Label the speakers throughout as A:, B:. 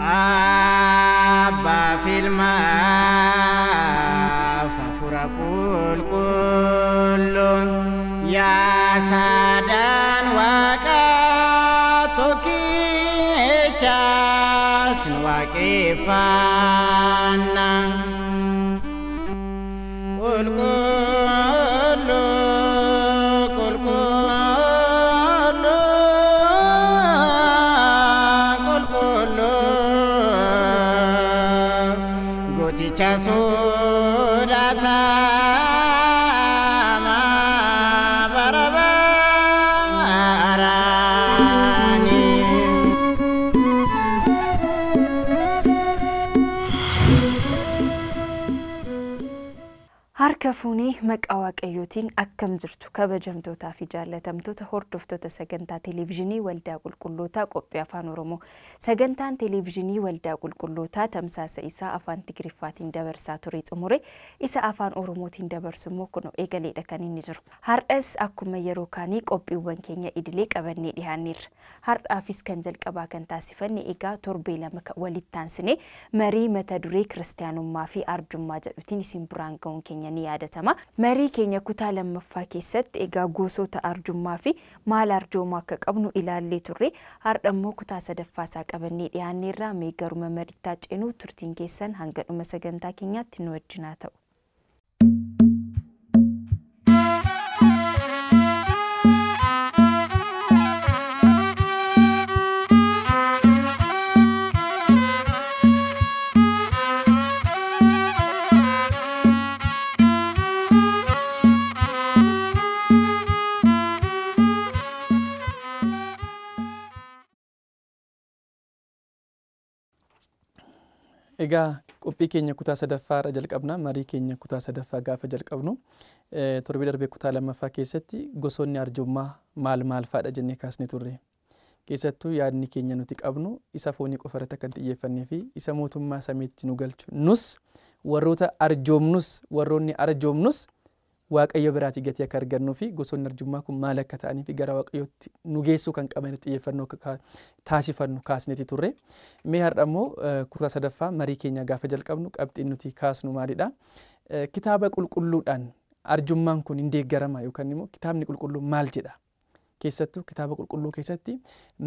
A: أبا في الماء
B: maqaa waaqayyootiin akkam jirtu kabajamtootaa fi jaallatamtoota hordoftoota sagantaa televezyiinii waldaa qulqullootaa qophii afaan oromoo sagantaan televezyiinii waldaa qulqullootaa tamsaasa isaa afaan tigiriffaatiin dabarsaa ture xumure isa afaan oromootiin dabarsu immoo kun eegaleedha kan inni jiru har'as akkuma yeroo kaanii qophiiwwan keenya idilee qabannee dhiyaanneerra hardhaafis kan jalqabaa kan taasifanne egaa torbee lama walitti taansine marii mata kiristaanummaa fi arjummaa jedhutiin isin biraan ga'uun keenya ni yaadatama. marii keenya kutaa lammaffaa keessatti egaa gosoota arjummaa fi maal arjoomaa akka qabnu ilaallee turre hardhammoo kutaa sadaffaasaa qabannee dhiyaanneerraa meegaruma marittaa ceenuu turtiin keessan hanga dhuma sagantaa keenyaatti nu wajjinaa ta'u.
C: Egaa qophii keenya kutaa sadaffaarra jalqabna. Marii keenya kutaa sadaffaa gaafa jalqabnu e, torbee darbee kutaa lammaffaa keessatti gosoonni arjummaa maal maal fa'adha jennee kaasni turre. Keessattuu yaadni keenya nuti qabnu isa foonii qofa irratti xiyyeeffannee fi isa mootummaa samiitti nu galchu nus warroota arjoomnus warroonni arjoomnus waaqayyo biraatii gatii akka argannuufi fi gosoonni arjummaa kun maal akka ta'aniifi gara waaqayyootti nu geessuu kan qaban xiyyeeffannoo taasifannu kaasneeti turre. Mee har'a immoo eh, kutaa sadaffaa marii keenyaa gaafa jalqabnu qabxiin nuti kaasnu maalidha? Eh, kitaaba qulqulluudhaan arjummaan kun hin deeggarama yookaan immoo kitaabni qulqulluu maal jedha? Keessattuu kitaaba qulqulluu keessatti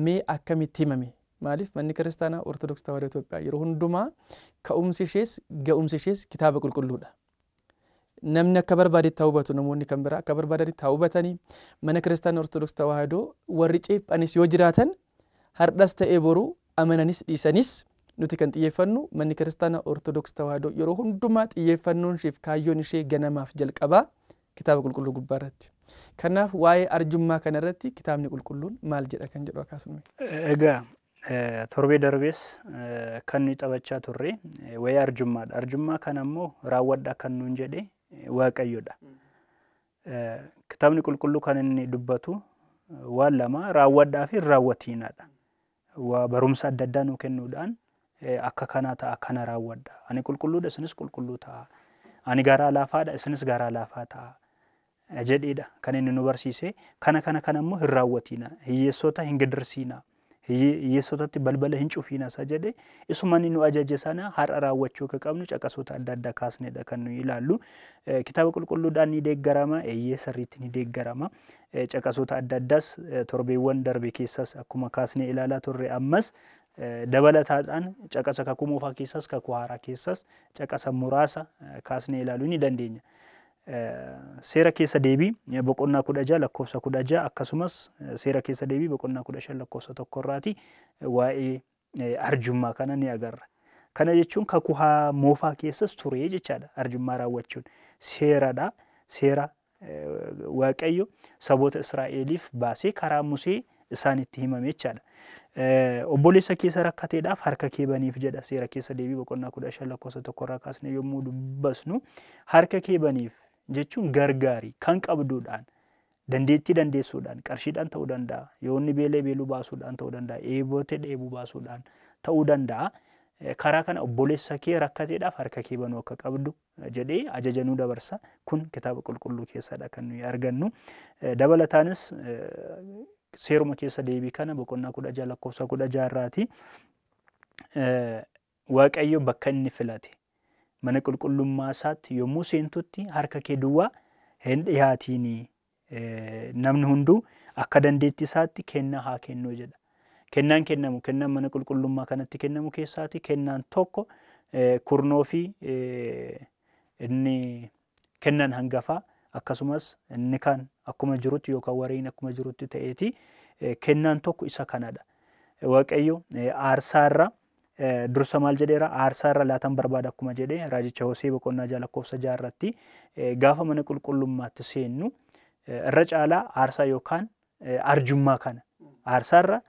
C: mee akkamitti himame? Maaliif manni kiristaanaa Ortodoksii Tawaahidoo Itoophiyaa yeroo hundumaa ka'umsi ishees ga'umsi ishees kitaaba qulqulluudha. namni akka barbaadetti haa hubatu namoonni kan biraa akka barbaadetti haa hubatanii mana kiristaanaa ortodoksii tawaahidoo warri ceephanis yoo jiraatan hardhas ta'e boruu amananis dhiisanis nuti kan xiyyeeffannu manni kiristaanaa ortodoksii tawaahidoo yeroo hundumaa xiyyeeffannoon isheef kaayyoon ishee ganamaaf jalqabaa kitaaba qulqulluu gubbaa irratti. Kanaaf waa'ee arjummaa kana irratti kitaabni qulqulluun maal jedha kan jedhu akaasuma.
A: Egaa e, torbee darbees e, kan nuyi taphachaa turre e, wayii arjummaadha. Arjummaa kanammoo raawwadha kan nuun jedhee waaqayyodha. Eh, Kitaabni qulqulluu kan inni dubbatu waan lama raawwadhaa fi raawwatiinaadha. Waa barumsa adda addaa nuu kennuudhaan eh, akka kanaa ta'a kana raawwadha. Ani qulqulluudha isinis qulqulluu ta'a. Ani garaa laafaadha isinis garaa laafaa ta'a. Eh, jedhedha kan inni nu barsiise kana kana kanammoo hin raawwatiina. hiyyeessota hin gadirsiina hiyyeessotatti balbala hin cufiin isa jedhe isuman nu ajaje har'a raawwachuu ka qabnu caqasoota adda addaa kaasnedha kan nu ilaallu kitaaba qulqulluudhaan ni deeggarama hiyyeessa irratti ni deeggarama caqasoota adda addaas torbeewwan darbe keessas akkuma kaasnee ilaalaa torre ammas dabalataadhaan caqasa kakumoofaa keessas kakuhaaraa keessas caqasa muraasa kaasnee ilaaluu ni dandeenya. Eh, seera keessa deebii eh, boqonnaa kudha ja'a lakkoofsa kudha ja'a akkasumas eh, seera keessa deebii boqonnaa kudha shan lakkoofsa tokkorraati waa'ee arjummaa kana ni agarra. Kana jechuun kakuhaa moofaa keessas ture jechaadha arjummaa raawwachuun seeradha seera waaqayyo saboota Israa'eliif baasee karaa Musee himame jechaadha. Obboleessa keessa rakkateedhaaf harka keebaniif jedha seera keessa deebii boqonnaa kudha lakkoofsa yommuu dubbasnu harka keebaniif. jechuun gargaari kan qabduudhaan dandeettii dandeessuudhaan qarshiidhaan ta'uu danda'a yoonni beelee beeluu baasuudhaan ta'uu danda'a eebootee dheebuu baasuudhaan ta'uu danda'a. Eh, karaa kana obboleessa kee rakkateedhaaf harka kee banuu akka qabdu eh, jedhee ajajanuu dabarsa. Kun kitaaba qulqulluu keessadha kan nuyi argannu. Eh, dabalataanis seeruma keessa deebii kana boqonnaa kudha ja'a lakkoofsa kudha jaarraati. Waaqayyo bakka inni filate mana qulqullummaa isaatti yommuu seentutti harka kee duwwaa dhiyaatiin namni hunduu akka dandeettii isaatti kennaa haa kennoo jedha. Kennaan kennamu kennaan mana qulqullummaa kanatti kennamu keessaati kennaan tokko kurnoo fi inni kennan hangafaa akkasumas inni kan akkuma jirutti yookaan wariin akkuma jirutti ta'eeti kennaan tokko isa kanadha. Waaqayyo aarsaarra dursa maal jedheera aarsaa irra laatan barbaada akkuma jedhe raajicha Hosee boqonnaa jaalakkoofsa jaarratti e, gaafa mana qulqullummaatti seennu e, irra caalaa aarsaa yookaan e, arjummaa kana aarsaarra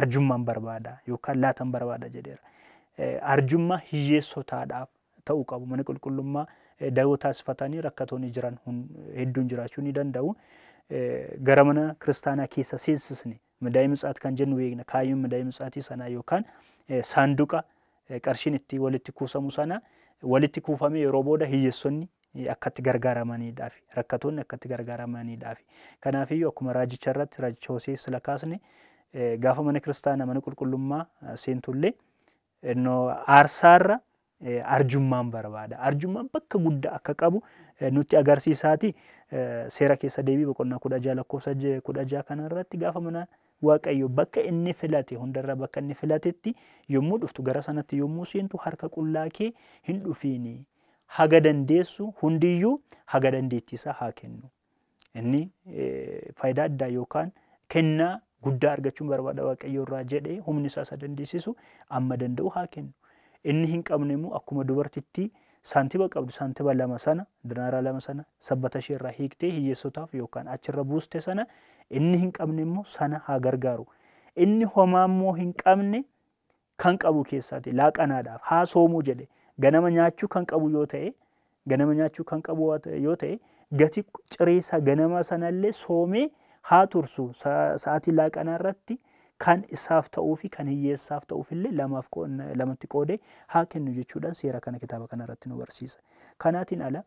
A: arjummaan barbaada yookaan laatan barbaada jedheera. Arjummaa hiyyeessotaadhaaf ta'uu qabu mana qulqullummaa dawoo taasifatanii rakkatoonni jiran hedduun jiraachuu ni danda'u. Gara mana kiristaanaa keessa seensisne midaa'ii mucaatii kan jennu beekna kaayyoon midaa'ii mucaatii sanaa yookaan saanduqa qarshiin itti walitti kuusamu sana walitti kuufamee yeroo booda hiyyeessonni akkatti gargaaramaniidhaaf rakkatoonni akkatti gargaaramaniidhaaf. Kanaafiyyuu akkuma raajicha irratti raajicha hoosee sila kaasne gaafa mana kiristaana mana qulqullummaa seentullee innoo aarsaarra arjummaan barbaada. Arjummaan bakka guddaa akka qabu nutti agarsiisaati. Seera keessa deebii boqonnaa kudha ja'a lakkoofsa kudha ja'a kanarratti gaafa mana waaqayyo bakka inni filate hundarra bakka inni filatetti yommuu dhuftu gara sanatti yommuu seentu harka qullaakee hin dhufiini. Haga dandeessu hundiyyuu haga dandeettiisaa haa kennu. Inni eh, faayidaa addaa yookaan kennaa guddaa argachuun barbaada waaqayyo irraa jedhee humni isaa isa dandeessisu amma danda'u haa kennu. Inni hin qabne immoo akkuma dubartitti. saantiba qabdu saantiba lama sana dinaaraa lama sana sabbata irra hiiktee hiyyeessotaaf yookaan achirra buuste sana inni hin qabne immoo sana haa gargaaru. Inni homaa immoo hin qabne kan qabu keessaati laaqanaadhaaf haa soomuu jedhe ganama nyaachuu kan qabu yoo ta'e ganama nyaachuu kan qabu yoo ta'e gati ciriisa ganama sanallee soomee haa tursu sa'aatii laaqanaa irratti. kan isaaf ta'uu fi kan hiyyeessaaf ta'uuf illee lamaaf lamatti qoodee haa kennu jechuudhaan seera kana kitaaba kana irratti nu barsiisa. Kanaatiin ala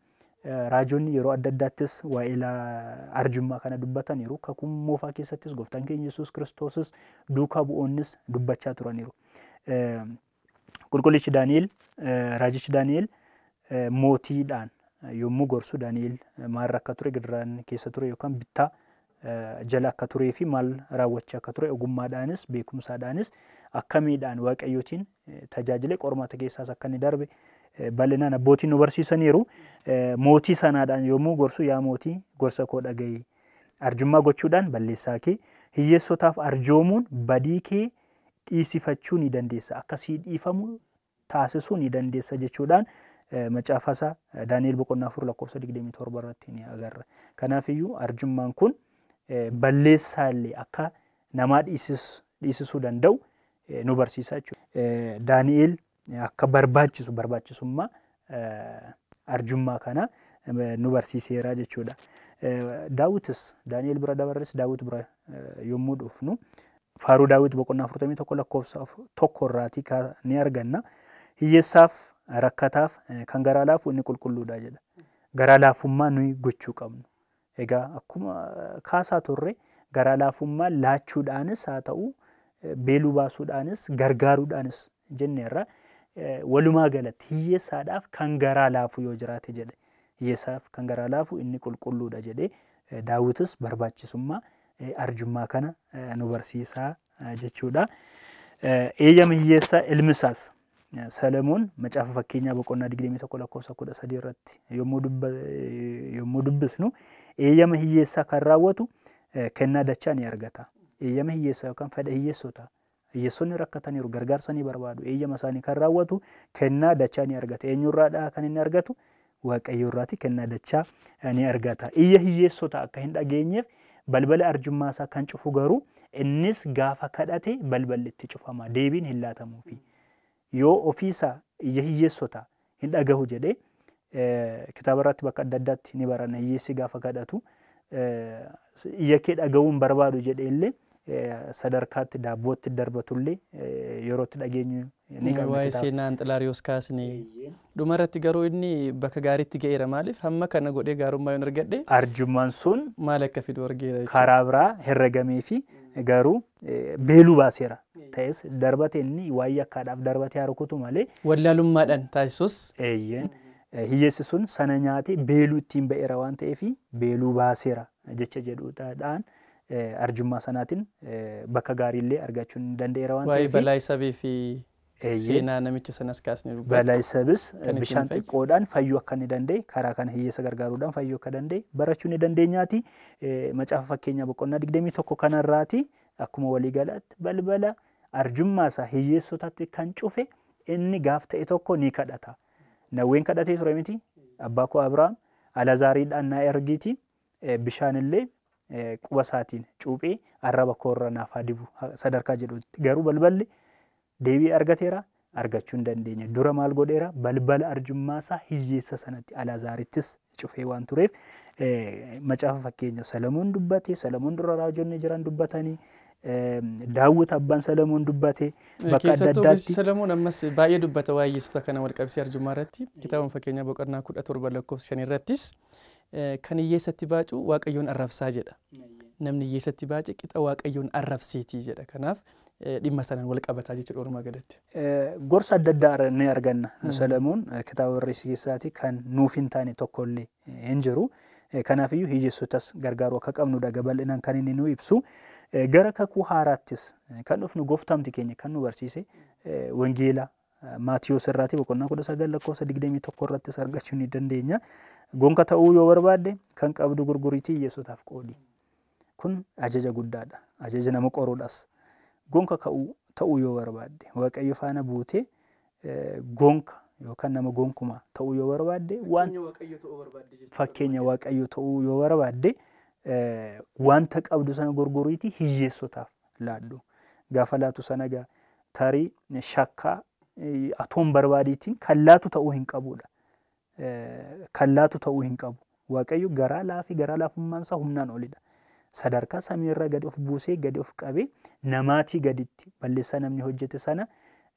A: raajonni yeroo adda addaattis waa'ee arjummaa kana dubbataniiru. Kakuu moofaa keessattis gooftaan keenya Yesuus Kiristoosis duukaa bu'oonnis dubbachaa turaniiru. Qulqullichi Daani'el raajichi Daani'el mootiidhaan yommuu gorsu Daani'el maal rakka ture gidiraan keessa ture yookaan bittaa jala akka turee fi maal raawwachaa akka ture ogummaadhaanis beekumsaadhaanis akkamiidhaan waaqayyootiin tajaajile qormaata keessaas akka inni darbe bal'inaan abbootiin nu barsiisaniiru mootii sanaadhaan yoomuu gorsu yaa mootii gorsa koo dhaga'i arjummaa gochuudhaan balleessaa kee hiyyeessotaaf arjoomuun badii kee dhiisifachuu ni dandeessa akkasii dhiifamu taasisuu ni dandeessa jechuudhaan macaafasa Daani'el Boqonnaa Afur lakkoofsa 27 irratti ni agarra. iyyuu arjummaan kun Eh, balleessaallee akka namaa dhiisisuu danda'u eh, nu barsiisaa jechuudha. Eh, Daani'eel akka barbaachisu barbaachisummaa arjummaa kana nu barsiiseera jechuudha. Daawwitis Daani'eel bira dabarres bira yommuu dhufnu faaruu daawwit boqonnaa tokko lakkoofsa ni arganna. Hiyyeessaaf rakkataaf kan garaa laafu inni qulqulluudha jedha. Garaa laafummaa nuyi gochuu qabnu. Egaa akkuma eh, kaasaa turre garaa laafummaa laachuudhaanis haa ta'u eh, beeluu baasuudhaanis gargaaruudhaanis jenneerra eh, walumaa galatti hiyyeessaadhaaf kan garaa laafu yoo jiraate jedhe hiyyeessaaf kan inni qulqulluudha jedhee daawwitus barbaachisummaa arjummaa kana nu barsiisaa jechuudhaa. eeyyam hiyyeessaa ilmisaas Salomoon macaafa fakkeenyaa boqonnaa 21 lakkoofsa irratti yommuu dubbisnu eeyyama hiyyeessaa kan raawwatu eh, kennaa dachaa ni argata. Eeyyama hiyyeessaa yookaan fedha hiyyeessota hiyyeessonni rakkataniiru gargaarsa ni barbaadu. Eeyyama isaanii kan raawwatu kennaa dachaa ni argata. Eenyurraadhaa kan inni argatu waaqayyoorraati kennaa dachaa eh, ni argata. Iyya hiyyeessota akka hin dhageenyeef balbala arjummaa isaa kan cufu garuu innis gaafa kadhate balballi itti cufama deebiin hin laatamuufi. Yoo ofiisaa iyya hiyyeessota hin dhagahu jedhee Eh, Kitaabarratti bakka adda addaatti ni baran hiyyeessi gaafa kadhatu eh, iyya kee barbaadu jedhee illee eh, sadarkaatti daabbootti darbatullee yerootti dhageenyu ni qabna. Waa'ee
C: seenaan kaasne dhuma irratti garuu inni bakka gaariitti gaheera maaliif hamma kana godhee gaarummaa yoon argadhe.
A: Arjummaan sun
C: maal akka fiduu argeera. Karaa biraa
A: herregamee fi garuu beeluu baaseera. Ta'es darbate inni waa'ee akkaadhaaf darbatee haa rukutu malee. Wallaalummaadhaan taasisus. Eh, hiyyeessi sun sana nyaate beeluu ittiin ba'eera waan ta'eef beeluu baaseera jecha jedhuudhaan eh, arjummaa sanaatiin eh, bakka illee argachuun ni danda'eera waan ta'eef. Waa'ee
C: balaa fi seenaa namicha sanas kaasnee dubbatu. Balaa sabis bishaan
A: xiqqoodhaan fayyu akka inni danda'e karaa kana hiyyeessa gargaaruudhaan fayyu akka dandee barachuu ni dandeenyaati. Macaafa fakkeenya boqonnaa 21 kanarraati akkuma waliigalaatti balbala arjummaasaa hiyyeessotatti kan cufe inni gaaf ta'e tokko ni kadhata. nawween kadhatee ture miti abbaa koo Abrahaam Alazaariidhaan naa bishaan bishaanillee quba isaatiin cuuphee arraba koorra naaf dibuu dibu sadarkaa jedhutti garuu balballi deebii argateera argachuu hin dandeenye dura maal godheera balbala arjummaasaa hiyyeessa sanatti Alazaarittis cufee waan tureef macaafa fakkeenya Salamoon dubbatee Salamoon dura raajonni jiran dubbatanii. daawwit abbaan Salamoon dubbate bakka adda addaatti.
C: Salamoon ammas baay'ee dubbata waa'ee kana walqabsee Arjumaa irratti fakkeenya boqonnaa kudha torba lakkoofsa kan hiyyeessatti baacu waaqayyoon arrabsaa jedha. Namni hiyyeessatti baace qixa waaqayyoon arrabseetii jedha. Kanaaf dhimma sanaan wal gadatti.
A: Gorsa adda addaa ni arganna. Salamoon kitaaba barreessii keessaati kan nuuf hin taane tokkollee hin jiru. Kanaafiyyuu gargaaru gargaaruu akka daga Gabal'inaan kan inni nu ibsu. Eh, gara kakuu haaraattis eh, kan nu goftamti keenya kan nu barsiise eh, wangeela Maatiyoos irraati boqonnaa kudha sagal lakkoofsa digdamii tokko irrattis argachuu ni dandeenya. Gonka ta'uu yoo barbaadde kan qabdu gurguriitii yesotaaf qoodi. Kun ajaja guddaadha. Ajaja nama qoruudhas. Gonka ta'uu yoo barbaadde Waaqayyo faana buutee gonka yookaan nama gonkuma ta'uu yoo barbaadde fakkeenya Waaqayyo ta'uu yoo barbaadde wanta qabdu sana gorgoriitii hiyyeessotaaf laaddu. Gaafa laatu sana tarii shakka atoon barbaadeetiin kan laatu ta'uu hin qabudha. Kan laatu ta'uu hin qabu. Waaqayyo garaa laafi garaa laafummaan isaa humnaan olidha. Sadarkaa samiirra gadi of buuse gadi of qabee namaatii gaditti balleessaa namni hojjete sana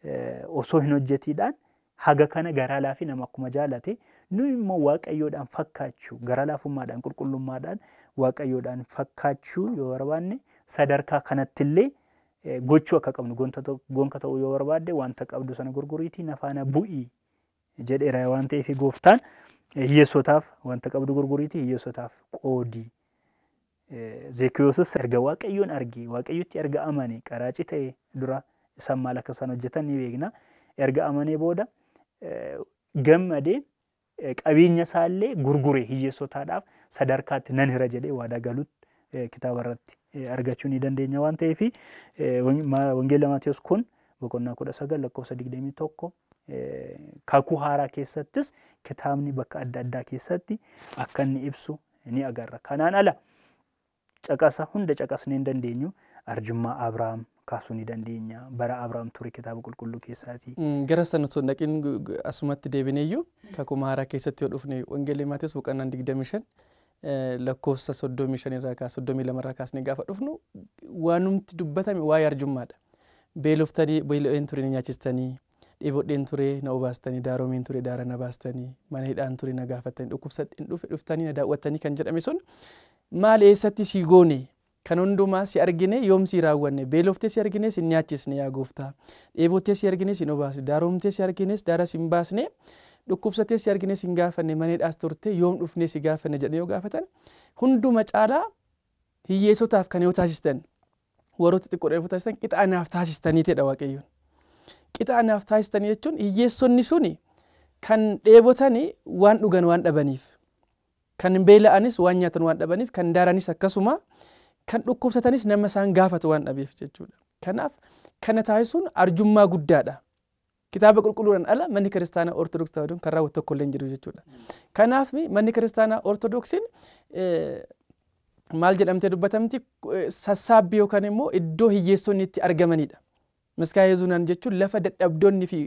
A: eh, osoo hin hojjetiidhaan haga kana garaa laafi nama akkuma jaalate nu immoo waaqayyoodhaan fakkaachuu garaa laafummaadhaan qulqullummaadhaan waaqayyoodhaan fakkaachuu yoo barbaanne sadarkaa kanattillee eh, gochuu akka qabnu gonka ta'uu yoo barbaadde wanta qabdu sana gurguriitii nafaana bu'ii jedheera waan ta'eef gooftaan eh, hiyyeessotaaf wanta qabdu gurguriitii hiyyeessotaaf qoodii. Eh, Zeekiyoosis erga waaqayyoon arge waaqayyotti erga amane qaraaci ta'e dura isaan maal akka isaan hojjetan ni beekna. Erga amane booda gammadee qabeenya isaallee gurgure hiyyeessotaadhaaf sadarkaatti nan hira jedhee waadaa galuutti kitaaba irratti argachuu ni dandeenya waan ta'eef wangeela Maatiyoos kun boqonnaa kudha sagal lakkoofsa digdamii tokko kakuu haaraa keessattis kitaabni bakka adda addaa keessatti akka inni ibsu ni agarra. Kanaan ala caqasa hunda caqasnee hin dandeenyu arjummaa Abrahaam kaasuu dandeenya bara abrahaam ture kitaaba qulqulluu keessaatii.
C: gara sana osoo naqiin asumatti deebineeyyuu kakuma haaraa keessatti yoo dhufne wangeelii maatis boqonnaan digdami shan lakkoofsa soddomii shanirraa kaas soddomii lamarraa kaasnee gaafa dhufnu waanumti dubbatame waa'ee arjummaadha. Beeloftanii beela'een ture ni nyaachistanii dhiibodheen ture na obaastanii daaroomeen ture daara na baastanii mana hidhaan ture na gaafatanii dhukkubsadheen dhufe na daawwattanii kan jedhame sun maal eessatti si goone kan hundumaa si argine yoomsi raawwanne beeloftee si argine sin nyaachisne yaa gooftaa dheebottee si argine sin obaasne daaromtee si argines daara sin baasne dhukkubsatee si argine sin gaafanne maneedhaas turte yoom dhufne si gaafanne jedhe gaafatan hunduma caalaa hiyyeessotaaf kan yoo taasistan warroota xiqqoodhaaf taasistan qixa anaaf taasistanii ta'edha waaqayyoon qixa anaaf jechuun hiyyeessonni suni kan dheebotanii waan dhugan waan dhabaniif kan beela'anis waan nyaatan waan dhabaniif kan daranis akkasuma. kan dhukkubsatanis nama isaan gaafatu waan dhabeef jechuudha kanaaf kana taasisuun arjummaa guddaadha kitaaba qulqulluudhaan ala manni kiristaanaa ortodoksii kan raawwatu hin jiru jechuudha kanaaf manni kiristaanaa ortodoksiin eh, maal jedhamtee dubbatamti eh, sassaabbii yookaan immoo iddoo hiyyeessonni itti argamanidha miskaa'ee zunaan jechuun lafa dadhabdoonnii fi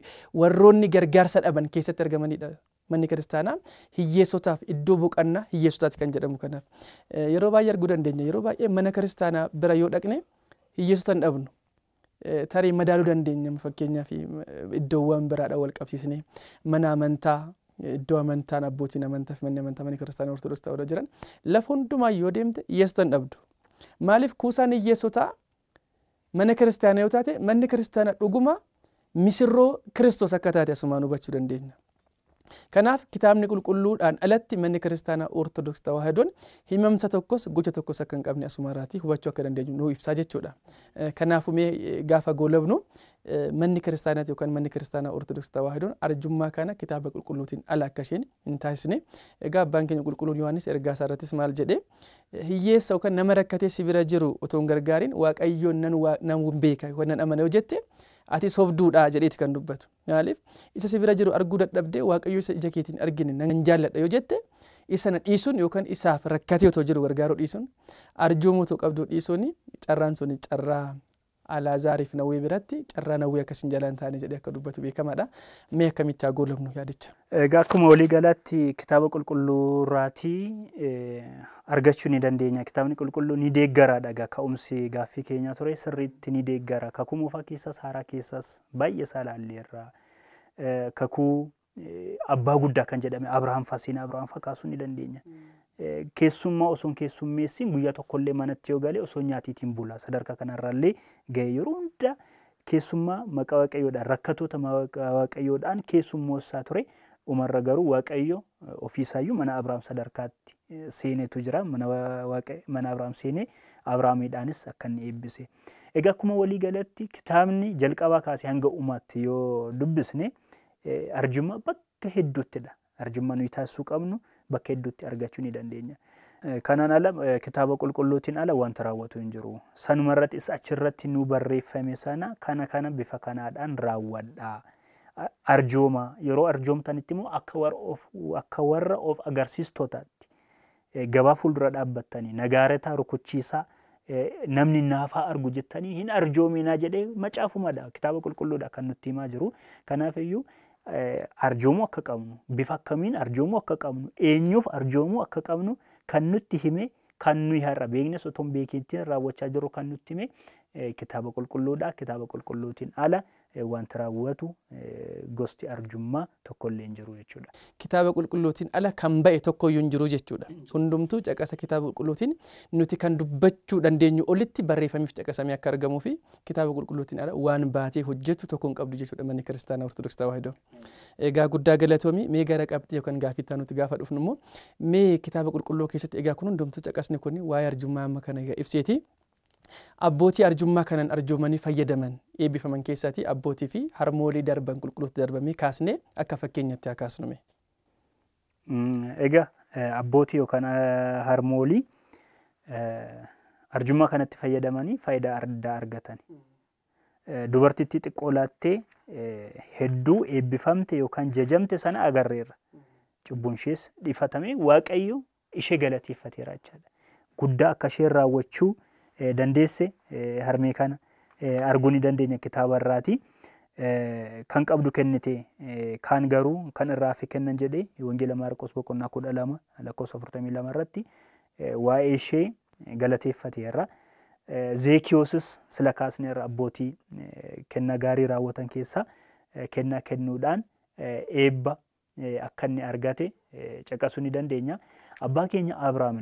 C: warroonni gargaarsa dhaban keessatti argamanidha manni kiristaanaa hiyyeessotaaf iddoo boqannaa hiyyeessotaati kan jedhamu kanaaf eh, yeroo baay'ee arguu dandeenya yeroo baay'ee mana kiristaanaa bira yoo dhaqne hiyyeessota dhabnu eh, tarii madaaluu dandeenya fakkeenyaaf eh, iddoowwan biraa wal qabsiisnee mana amantaa iddoo amantaan abbootiin amantaa fi manni amantaa mana kiristaanaa ortodoksii ta'uu jiran lafa hundumaa yoo deemte hiyyeessota dhabdu maaliif kuusaan hiyyeessotaa mana kiristaanaa yoo taate manni kiristaanaa dhuguma misirroo kiristoos akka taate asumaan hubachuu dandeenya. Kanaaf kitaabni qulqulluudhaan alatti manni kiristaanaa Ortodoksii Tawaahidoon himamsa tokkos gocha tokkos akka hin qabne asumaairaatii hubachuu akka dandeenyu nu ibsaa jechuudha. Eh, Kanaafuu eh, gaafa goolabnu eh, manni kiristaanaati yookaan manni kiristaanaa Ortodoksii arjummaa kana kitaaba qulqulluutiin ala akka isheen hintaasisne. taasisne egaa abbaan keenya qulqulluun Yohaannis ergaa isaa irrattis maal jedhee hiyyeessa yookaan nama rakkatee si bira jiru otoo hin gargaariin waaqayyoon nan beeka yookaan nan amana yoo jette ati sobduudha jedheeti kan dubbatu maaliif isa si bira jiru arguu dadhabdee waaqayyo isa ija keetiin argine nan yoo jette isa na dhiisuun yookan isaaf yo to jiru gargaaruu dhiisuun arjuu mutuu qabduu dhiisuun carraan suni carraa Alaazaariif Nawwee biratti carraa Nawwee akkasiin jalaan ta'anii jede akka dubbatu beekamaadha. Mee akkamitti haa goolabnu yaadicha?
A: Egaa akkuma walii kitaaba qulqulluurraatii argachuu ni dandeenya. Kitaabni qulqulluu ni deeggaraadha dhagaa ka'umsi gaaffii keenya ture sirriitti ni deeggara. Kakuu moofaa keessas haaraa keessas baay'ee isaa laalleerra. Kakuu abbaa guddaa kan jedhame Abirahaam Fasiin Abirahaam fakkaasuu ni dandeenya. keessummaa osoo hin keessummeessin guyyaa tokkollee manatti yoo galee osoo nyaatiitiin bulaa Sadarkaa kanarraallee ga'e yeroo hunda keessummaa maqaa waaqayyoodhaan rakkatoota maqaa waaqayyoodhaan keessummoosaa ture. Umarra garuu waaqayyo ofiisaayyuu mana Abrahaam sadarkaatti eh, seenetu jira. Mana Abrahaam seenee Abrahaamiidhaanis akka eebbise. Egaa akkuma walii galatti kitaabni jalqabaa kaasee hanga uumaatti yoo dubbisne eh, arjummaa bakka hedduuttidha. Arjummaa nuyi taasisuu qabnu. bakka hedduutti argachuu ni dandeenya. Kanaan ala kitaaba qulqulluutiin ala wanta raawwatu hin jiru. Sanumarrattis achirratti nu barreeffame sana kana kana bifa kanaadhaan raawwadhaa. arjooma yeroo arjoomtanitti immoo akka warra of akka warra of agarsiistootaatti gabaa fuuldura dhaabbattanii nagaarataa rukuchiisaa namni naafaa argu jettanii hin arjoominaa jedhee macaafumadha kitaaba qulqulluudha kan nutti himaa jiru kanaaf iyyuu arjoomuu akka qabnu, bifa akkamiin arjoomuu akka qabnu, eenyuuf arjoomuu akka qabnu kan nutti hime kan nuyi har'a beekne osoo hin beekiin raawwachaa jiru kan nutti hime kitaaba qulqulluudha. Kitaaba qulqulluutiin ala wanta raawwatu gosti arjummaa tokkollee hin jechuudha.
C: Kitaaba qulqullootiin ala kan ba'e tokkoyyuu hin jiru jechuudha. Hundumtuu caqasa kitaaba qulqulluutiin nuti kan dubbachuu dandeenyu olitti barreeffamiif caqasamee akka argamuufi kitaaba qulqulluutiin ala waan baatee hojjetu tokko hin qabdu jechuudha manni kiristaanaa Ortodoksii Tawaahidoo. Egaa guddaa galatoomi mee gara qabxii yookaan gaaffittaa nuti gaafa dhufnu mee kitaaba qulqulluu keessatti egaa kun hundumtuu caqasni kun waa'ee arjummaa amma kana abbootii arjummaa kanan arjoomanii fayyadaman eebbifaman keessaatii abbootii fi harmoolii darban qulqulluutti darbamee kaasnee akka fakkeenyatti haa
A: mm, Egaa eh, abbootii yookaan eh, harmoolii eh, arjummaa kanatti fayyadamanii faayidaa addaa argatan. dubartitti xiqqoo hedduu eebbifamte yookaan jajamte sana agarreerra. Cubbuun ishees waaqayyo ishee galateeffateera jechaadha. Guddaa akka isheen raawwachuu Eh, dandeesse eh, harmee kana eh, arguu ni dandeenya kitaaba irraati. Kan qabdu kennite kaan garuu kan irraa hafe kennan jedhee wangeela Maarqos boqonnaa kudha lama lakkoofsa afurtamii lama irratti waa'ee ishee galateeffateerra. Zeekiyoosis sila kaasneerra abbootii kennaa gaarii raawwatan keessaa kennaa kennuudhaan eebba akka inni argate caqasuu ni dandeenya. Abbaa keenya Abiraam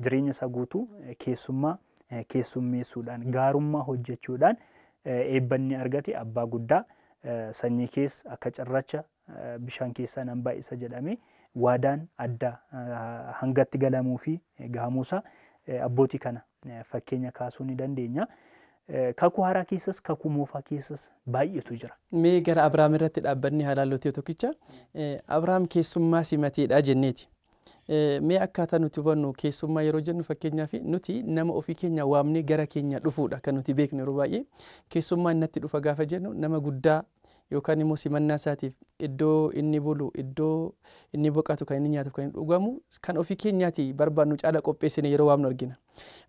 A: jireenya isaa guutuu keessummaa Eh, keessummeessuudhaan gaarummaa hojjechuudhaan eh, eebbanni argate abbaa guddaa eh, sanyii keessa akka cirracha bishaan keessaa nan baay'isa jedhame waadaan adda hangatti galamuu fi gaamuusa abbootii kana fakkeenya kaasuu ni dandeenya. Kaku haaraa keessas kaku moofaa keessas baay'eetu jira.
C: Mee gara Abiraam irratti dhaabbanni halaallotee tokkicha Abiraam keessummaa simateedha jenneeti. mee akkaataa nuti hubannu keessummaa yeroo jennu fakkeenyaaf nuti nama ofii keenya waamnee gara keenya dhufuudha kan nuti beeknu yeroo baay'ee keessummaa natti dhufa gaafa jennu nama guddaa yookaan immoo simannaa isaatiif iddoo inni bulu iddoo inni boqatu kan inni nyaatu kan inni dhugamu kan ofii keenyaati barbaannu caala qopheessine yeroo waamnu argina.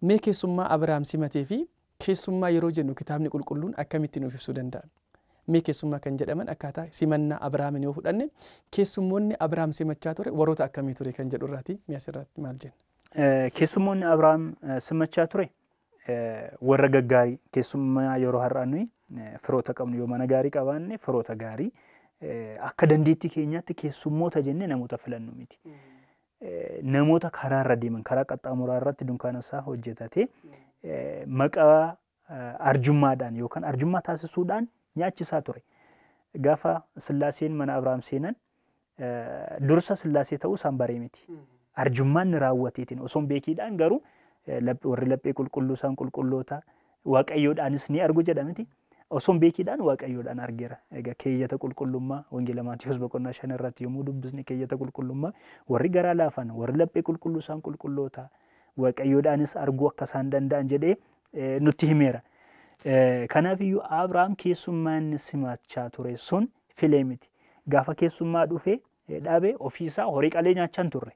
C: Mee keessummaa Abiraam simatee fi keessummaa yeroo jennu kitaabni qulqulluun akkamitti nuuf danda'a? mee keessummaa kan jedhaman akkaataa simannaa Abiraamiin yoo fudhanne keessummoonni Abiraam simachaa ture waroota akkamii ture kan jedhu irraati mi'a
A: sirraatti maal jenna. Eh, keessummoonni Abiraam eh, simachaa ture eh, warra gaggaarii keessummaa yeroo har'aa nuyi firoota qabnu yoo mana gaarii qabaanne firoota gaarii akka dandeettii keenyaatti keessummoota jennee namoota filannu miti. Mm. Namoota karaarra deeman karaa qaxxaamuraa irratti dunkaana isaa hojjetatee mm. maqaa arjummaadhaan yookaan arjummaa taasisuudhaan nyaachisaa ture. Gaafa sillaaseen mana abraham seenan dursa sillaasee ta'uu isaan baree miti. Arjummaan ni raawwateetiin osoo beekiidhaan garuu warri laphee qulqulluu isaan qulqulloota waaqayyoodhaanis ni argu jedhamiti. Osoo beekiidhaan waaqayyoodhaan argeera. Egaa keeyyata qulqullummaa wangeela Maatiyoos boqonnaa shan irratti yommuu dubbisne keeyyata qulqullummaa warri garaa laafan warri laphee qulqulluu isaan qulqulloota waaqayyoodhaanis arguu akka danda'an jedhee nutti himeera. Eh, Kanaaf iyyuu Abrahaam keessummaa inni simachaa ture sun filee miti. Gaafa keessummaa dhufee eh, dhabe ofiisaa horii qalee nyaachaa hin turre.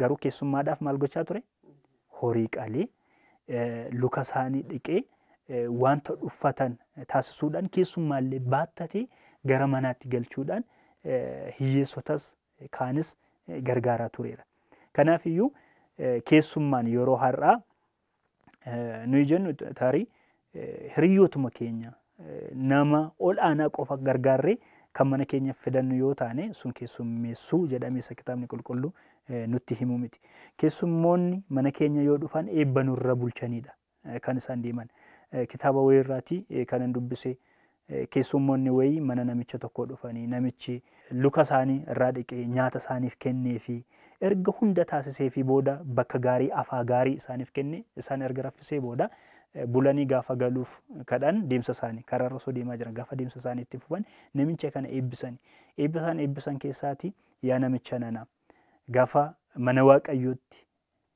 A: Garuu keessummaadhaaf maal gochaa ture? Horii qalee eh, luka isaanii dhiqee wanta uffatan taasisuudhaan keessummaallee baattatee gara manaatti galchuudhaan hiyyeessotas kaanis gargaaraa tureera. Kanaaf iyyuu keessummaan yeroo har'aa nuyi jennu tarii hiriyyootuma keenya nama ol aanaa qofa gargaarree kan mana keenyaaf fidannu yoo taane sun keessummeessuu jedhamee isa kitaabni qulqullu nutti himu miti. Keessummoonni mana keenya yoo dhufan eebbanurra bulchanidha kan isaan deeman. Kitaaba wayirraatii kanan dubbisee keessummoonni wayii mana namicha tokko dhufanii namichi luka isaanii irraa dhiqee nyaata isaaniif kennee fi erga hunda taasisee fi booda bakka gaarii afaa gaarii isaaniif kenne isaan erga raffisee booda bulanii gaafa galuuf kadhan deemsa isaanii karaa osoo deemaa jiran gaafa deemsa isaanii itti fufan namicha kana eebbisan eebbisaan eebbisan keessaati yaa namicha nana gaafa mana waaqayyootti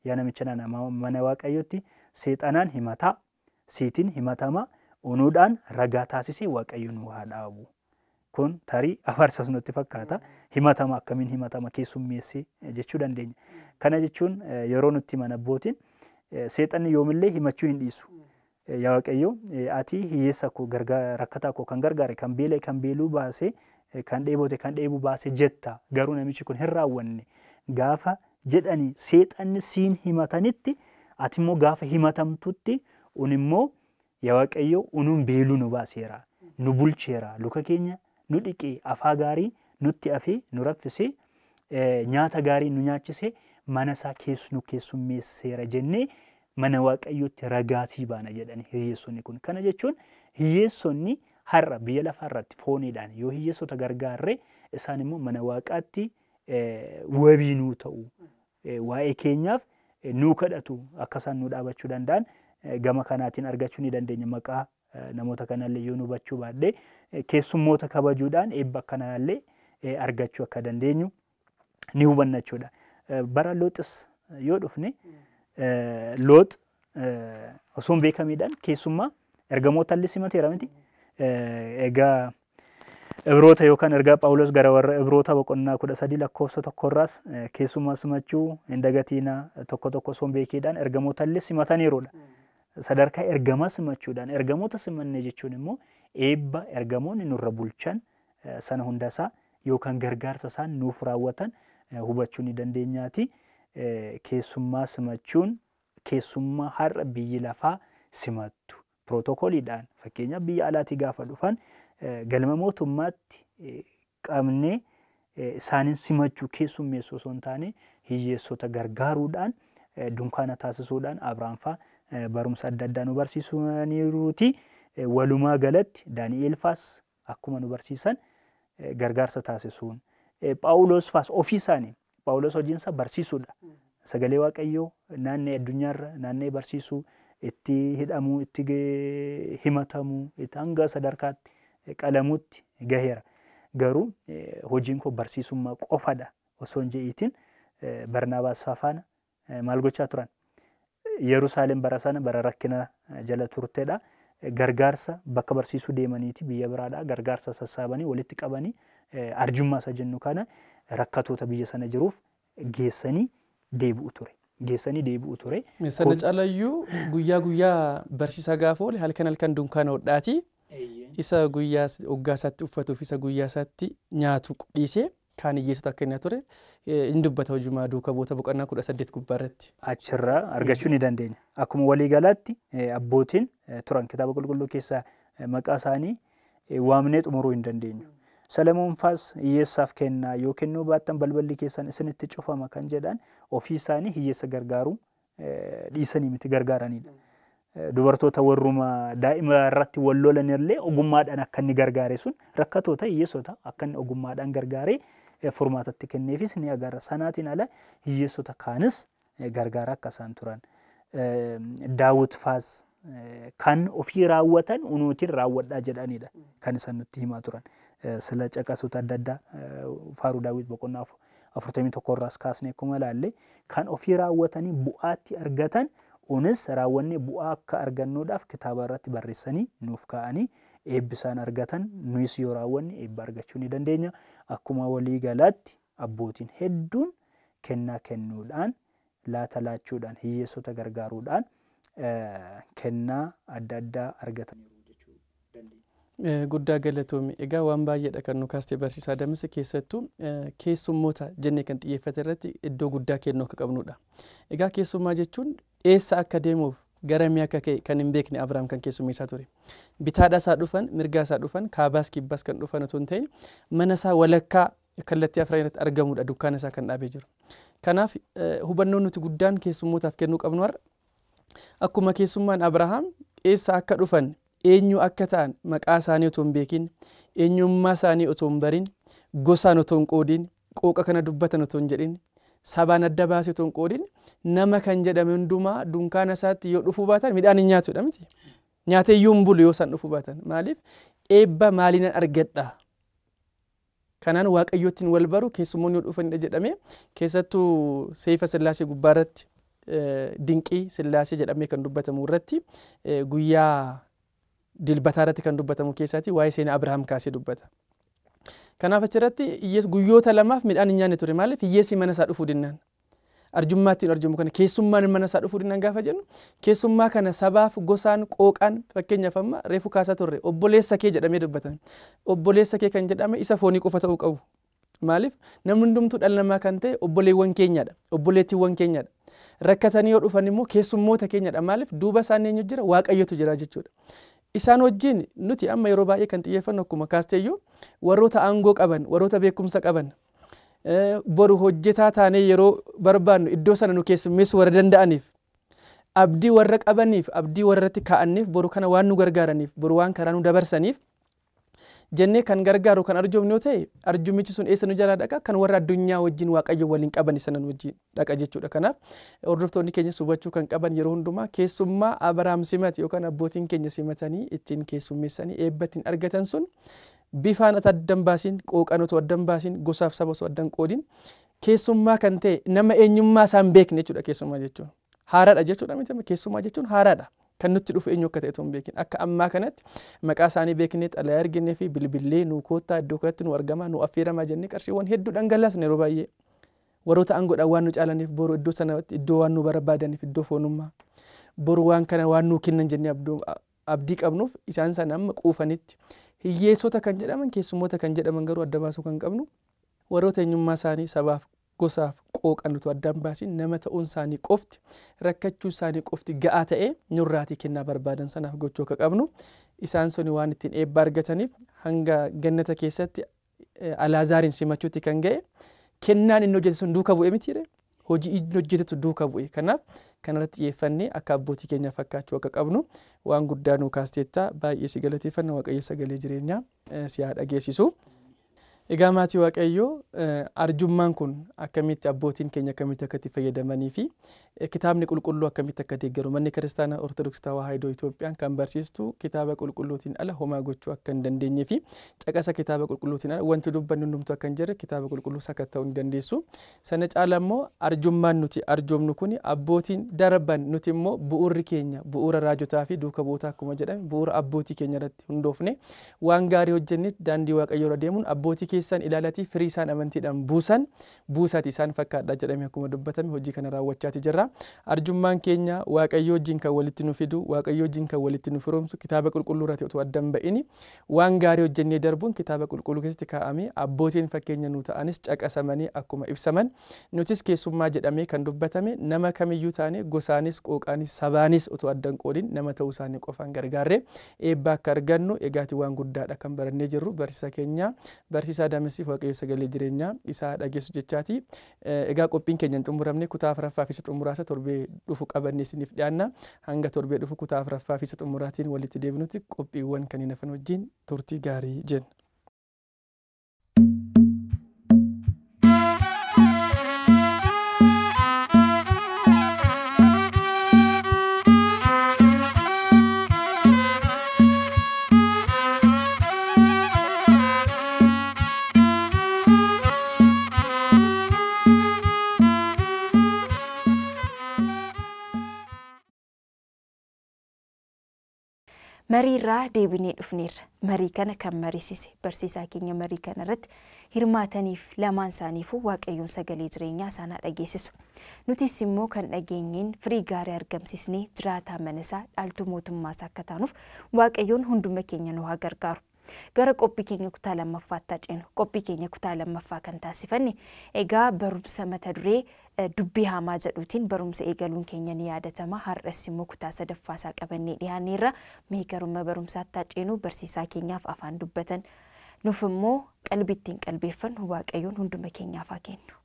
A: yaa namicha nana mana waaqayyootti seexanaan himataa siitiin himatamaa onuudhaan ragaa taasisee waaqayyo nu haa dhaabu. kun tarii afarsas nutti fakkaata himatama akkamiin himatama keessummeessee jechuu dandeenya kana jechuun eh, yeroo nutti mana abbootiin eh, seexanni yoomillee himachuu hin dhiisu Yaa Waaqayyo, eh, ati hiyyeessa koo kan gargaare, kan beeluu baase, eh, kan dheebote, kan dheebuu baase jetta. Garuu namichi kun hin raawwanne. Gaafa jedhanii seexanni siin himatanitti ati immoo gaafa himatamtutti un yaa Waaqayyo unuun beeluu nu baaseera. Nu bulcheera. Luka keenya nu dhiqee afaa gaarii nutti afee nu raffisee eh, nyaata gaarii nu nyaachise mana isaa keessu nu keessummeesseera jennee mana waaqayyootti ragaa sii baana jedhanii hiyyeessonni kun. Kana jechuun hiyyeessonni har'a biyya lafaa fooniidhaan yoo hiyyeessota gargaarre isaan immoo mana waaqaatti e, wabii nu ta'u e, waa'ee keenyaaf e, nu kadhatu akkasaan nu dhaabachuu danda'an gama kanaatiin argachuu ni dandeenya maqaa namoota kanallee yoo nu hubachuu baadhee keessummoota kabajuudhaan eebba akkanaallee argachuu akka dandeenyu ni hubanna jechuudha. Bara looxis yoo dhufne. loox osoo hin beekamiidhaan keessummaa ergamoota illee simateera miti. Egaa ibroota yookaan ergaa Phaawulos gara warra ibroota boqonnaa kudha sadii lakkoofsa tokkorraas keessumaa simachuu hin tokko tokko osoo hin beekiidhaan ergamoota Sadarkaa ergamaa simachuudhaan ergamoota simanne jechuun immoo eebba ergamoonni nurra bulchan sana hundasaa yookaan gargaarsa isaan nuuf raawwatan hubachuu ni dandeenyaati. keessummaa simachuun keessummaa har'a biyyi lafaa simattu pirootokooliidhaan fakkeenyaaf biyya alaatii gaafa dhufan galma mootummaatti qabnee isaaniin simachuu keessummeessoo osoo hin taane hiyyeessota gargaaruudhaan dunkaana taasisuudhaan Abiraanfaa barumsa adda addaa nu barsiisaniiruuti. Walumaa galatti daaniel fa'as akkuma nu barsiisan gargaarsa taasisuun Phaawulos fa'as Phaawulos sa barsiisuudha. Hmm. Sagalee Waaqayyoo naannee addunyaarra naannee barsiisuu itti hidhamuu itti himatamuu itti hanga sadarkaatti qalamuutti e e gaheera. Garuu e hojiin koo barsiisummaa qofadha osoo hin je'iitiin Barnaabaas Fafaana maal gochaa turan? Yerusaalem bara sana bara rakkina jala turtedha. Gargaarsa bakka barsiisuu deemaniiti biyya biraadhaa gargaarsa sassaabanii walitti qabanii arjummaa isa jennu kana rakkatoota biyya sana jiruuf geessanii deebi'u ture. Geessanii deebi'u ture. Sana
C: guyyaa guyyaa barsiisaa gaafa oole halkan halkan dunkaana hodhaati. Isa guyyaa hoggaa isaatti uffatuuf isa guyyaa isaatti nyaatu dhiisee kaan hiyyeessota akka inni ture hin dubbata hojumaa duuka boota boqonnaa kudha saddeet
A: gubbaa irratti. Achirraa argachuu ni dandeenya. Akkuma waliigalaatti abbootiin turan kitaaba qulqulluu keessaa maqaa isaanii waamnee xumuruu hin dandeenyu. Salamuun faas hiyyeessaaf kenna yoo kennuu baattan balballi keessan isinitti cufama kan jedhan ofii isaanii hiyyeessa gargaaruu eh, dhiisanii miti gargaaranidha. Eh, dubartoota warruma daa'ima irratti wallolan illee ogummaadhaan akka inni gargaare sun rakkatoota hiyyeessota akka inni ogummaadhaan gargaaree eh, furmaatatti kenneefis ni agarra. Sanaatiin ala hiyyeessota kaanis gargaara akka isaan turan. Ehm, Daawwit faas kan ofii raawwatan unuutiin raawwadhaa jedhanidha kan isaan nutti himaa turan. sila caqasuuta adda addaa faaruu daawwit boqonnaa afurtamii tokkorraas kaasne akkuma ilaalle kan ofii raawwatanii bu'aatti argatan unis raawwanne bu'aa akka argannuudhaaf kitaaba irratti barreessanii nuuf kaa'anii eebbisaan argatan nuus yoo raawwanne eebba argachuu ni dandeenya. Akkuma walii galaatti abbootiin hedduun kennaa kennuudhaan laata laachuudhaan hiyyeessota gargaaruudhaan kennaa adda addaa argatan.
C: Eh, guddaa galatoome egaa waan baay'eedha kan nu kaaste barsiisaa damse keessattuu eh, keessummoota jennee kan xiyyeeffate irratti iddoo guddaa kennuu akka qabnudha egaa keessummaa jechuun eessa akka deemuuf garamii akka ka'e kan hin beekne abrahaam kan keessummiisaa ture bitaadha isaa dhufan mirgaa isaa dhufan kaabaas kibbaas kan dhufan otoo hin ta'in mana isaa walakkaa kallattii afraan irratti argamudha dukkaana isaa kan dhaabee jiru kanaaf eh, hubannoon nuti guddaan keessummootaaf kennuu qabnu har'a akkuma keessummaan abrahaam eessa akka dhufan eenyu akka ta'an maqaa isaanii otoon hin beekin eenyummaa isaanii otoon hin barin gosaan otoon hin qoodin qooqa kana dubbatan otoo jedhin sabaan adda baasee otoon hin qoodin nama kan jedhame hundumaa dunkaana isaatti yoo dhufuu baatan midhaan hin nyaatudha miti nyaatee iyyuu hin bulu yoo isaan dhufuu baatan maaliif eebba maaliinan argadha kanaan waaqayyootiin wal baru keessumoonni yoo dhufanidha jedhame keessattuu seefa sillaasee gubbaa irratti eh, dinqii sillaasee jedhamee kan dubbatamu irratti eh, guyyaa dilbataa irratti kan dubbatamu keessaati waa'ee seenaa Abrahaam kaasee dubbata. Kanaaf achirratti guyyoota lamaaf midhaan hin nyaanne ture maaliif hiyyeessi mana isaa dhufuu dinnaan. arjummaatti arjumu kana keessummaan mana isaa dhufuu dhinnaan gaafa jennu keessummaa kana sabaaf gosaan qooqaan fakkeenyaaf amma reefu kaasaa turre obboleessa kee jedhamee dubbatame obboleessa kan jedhame isa foonii qofa ta'uu qabu maaliif namni hundumtuu dhala namaa kan ta'e obboleewwan keenyadha obboleettiiwwan keenyadha rakkatanii yoo dhufan immoo keessummoota keenyadha maaliif duuba isaanii eenyu jira isaan wajjin nuti amma yeroo baay'ee kan xiyyeeffannu akkuma kaasteeyyuu warroota aangoo qaban warroota beekumsa qaban boru hojjetaa taanee yeroo barbaannu iddoo sana nu keessummeessuu warra danda'aniif abdii warra qabaniif abdii warratti kaa'aniif, boru kana waan nu gargaaraniif boru waan karaa nu dabarsaniif jennee kan gargaaru kan arjoomne yoo ta'e arjummichi sun eessa nu jalaa dhaqa kan warra addunyaa wajjin waaqayyo waliin qaban isanan wajjin dhaqa jechuudha kanaaf hordoftoonni keenyas hubachuu kan qaban yeroo hundumaa keessummaa abaraam simate yookaan abbootiin keenya simatanii ittiin keessummeessanii eebbatiin argatan sun bifaan ati addan baasiin qooqan otoo addan baasiin gosaaf saba otoo addan qoodin keessummaa kan ta'e nama eenyummaa isaan beekne jechuudha keessummaa jechuun haaraadha jechuudha kan nutti dhufu eenyu akka ta'e osoo hin beekin akka ammaa kanatti maqaa isaanii beeknee xalaa arginee fi bilbilee nu koottaa iddoo kanatti nu argama nu affeeramaa jennee qarshiiwwan hedduu dhangalaasna yeroo baay'ee warroota aangoodhaan waan nu caalaniif boru iddoo sanatti iddoo waan nu barbaadaniif iddoo foonummaa boru waan kana waan nu kennan jennee abdii qabnuuf isaan sana amma quufanitti hiyyeessota kan jedhaman keessumoota kan jedhaman garuu adda baasuu kan qabnu warroota eenyummaa isaanii sabaaf gosaaf qooqannutu addaan baasin nama ta'uun isaanii qofti rakkachuu isaanii qofti ga'aa ta'ee nurraatii kennaa barbaadan sanaaf gochuu akka qabnu isaan suni waan ittiin eebbaa argataniif hanga gannata keessatti e, alaazaariin simachuutti kan ga'e kennaan inni hojjete sun duuka bu'e mitiire hojii inni hojjetetu duuka bu'e kanaaf kanarratti xiyyeeffannee akka abbootii keenyaa fakkaachuu akka qabnu waan guddaa nuu kaasteettaa baay'ee si galateeffanna waaqayyo sagalee jireenyaa e, si haa dhageessisu. Egaa maatii Waaqayyoo eh, arjummaan kun akkamitti abbootiin keenya akkamitti akka fayyadamanii fi eh, kitaabni qulqulluu akkamitti akka deeggaru manni kiristaana Ortodoksii Tawaahidoo Itoophiyaan kan barsiistu kitaaba qulqulluutiin ala homaa gochuu akka hin dandeenyee fi caqasa kitaaba qulqulluutiin ala wanti dubbanni hundumtuu akkan hin jirre kitaaba qulqulluu akka ta'uu hin dandeessu. Sana caalaa immoo arjummaan nuti arjoomnu kun abbootiin darban nuti immoo bu'uurri keenya bu'uura raajotaa fi duuka bootaa akkuma jedhame bu'uura abbootii keenya irratti hundoofne waan keessan ilaalatii firii isaan amantiidhaan buusan buusati isaan fakkaadha jedhame akkuma dubbatame hojii kana raawwachaati jirra. Arjummaan keenya waaqayyo wajjin kan walitti nu fidu waaqayyo hojiin kan walitti nu firoomsu kitaaba qulqulluu irratti otoo adda hin waan gaarii hojjennee darbuun kitaaba qulqulluu keessatti kaa'amee abbootiin fakkeenya nu ta'anis caqasamanii akkuma ibsaman nutis keessummaa jedhamee kan dubbatame nama kamiyyuu taane gosaanis qooqaanis sabaanis otoo adda hin nama ta'uu qofaan gargaarree eebba akka isaa waaqayyo sagalee jireenyaa isaa dhageessu jechaati. Eh, egaa qophiin keenya hin kutaa afraffaa fiisa xumuraasa torbee dhufu qabannee isiniif dhiyaanna. Hanga torbee dhufu kutaa afuraffaa fi xumuraatiin walitti deebinutti qophiiwwan kanneen hafan wajjin turtii gaarii jenna.
B: marii irraa deebinee dhufneerra marii kana kan sise barsiisaa keenya marii kana irratti hirmaataniif lamaan isaaniifuu waaqayyoon sagalee jireenyaa isaanaa dhageessisu nutis immoo kan dhageenyeen firii gaarii argamsiisnee jiraataa manasaa dhaaltuu mootummaas akka taanuuf waaqayyoon hunduma keenya nu haa gargaaru gara qophii keenya kutaa lammaffaa ceenu qophii keenya kutaa lammaffaa kan taasifanne egaa barumsa mata duree dubbii haamaa jedhuutiin barumsa eegaluun keenya ni yaadatama. Har'as immoo kutaa sadaffaasaa qabannee dhiyaanneerra mee garummaa barumsaatti haaceenuu barsiisaa keenyaaf afaan dubbatan nuuf immoo qalbi qalbeeffannu waaqayyoon hunduma keenyaafaa kennu.